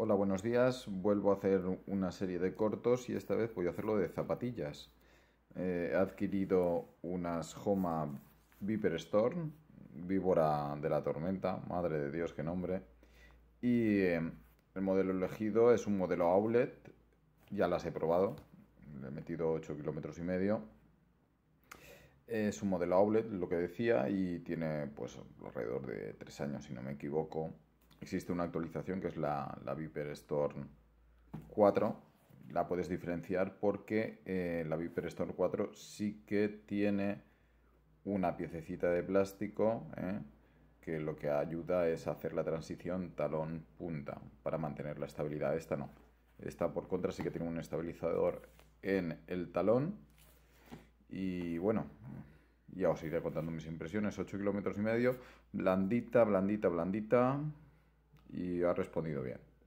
Hola, buenos días. Vuelvo a hacer una serie de cortos y esta vez voy a hacerlo de zapatillas. Eh, he adquirido unas Homa Viper Storm, víbora de la tormenta, madre de Dios, qué nombre. Y em, el modelo elegido es un modelo outlet, ya las he probado, le he metido 8 kilómetros y medio. Es un modelo outlet, lo que decía, y tiene pues alrededor de 3 años, si no me equivoco existe una actualización que es la, Viper Storm 4. La puedes diferenciar porque eh, la Viper Storm 4 sí que tiene una piececita de plástico eh, que lo que ayuda es hacer la transición talón-punta para mantener la estabilidad. Esta no. Esta por contra sí que tiene un estabilizador en el talón. Y bueno, ya os iré contando mis impresiones. 8 kilómetros y medio. Blandita, blandita, blandita y ha respondido bien.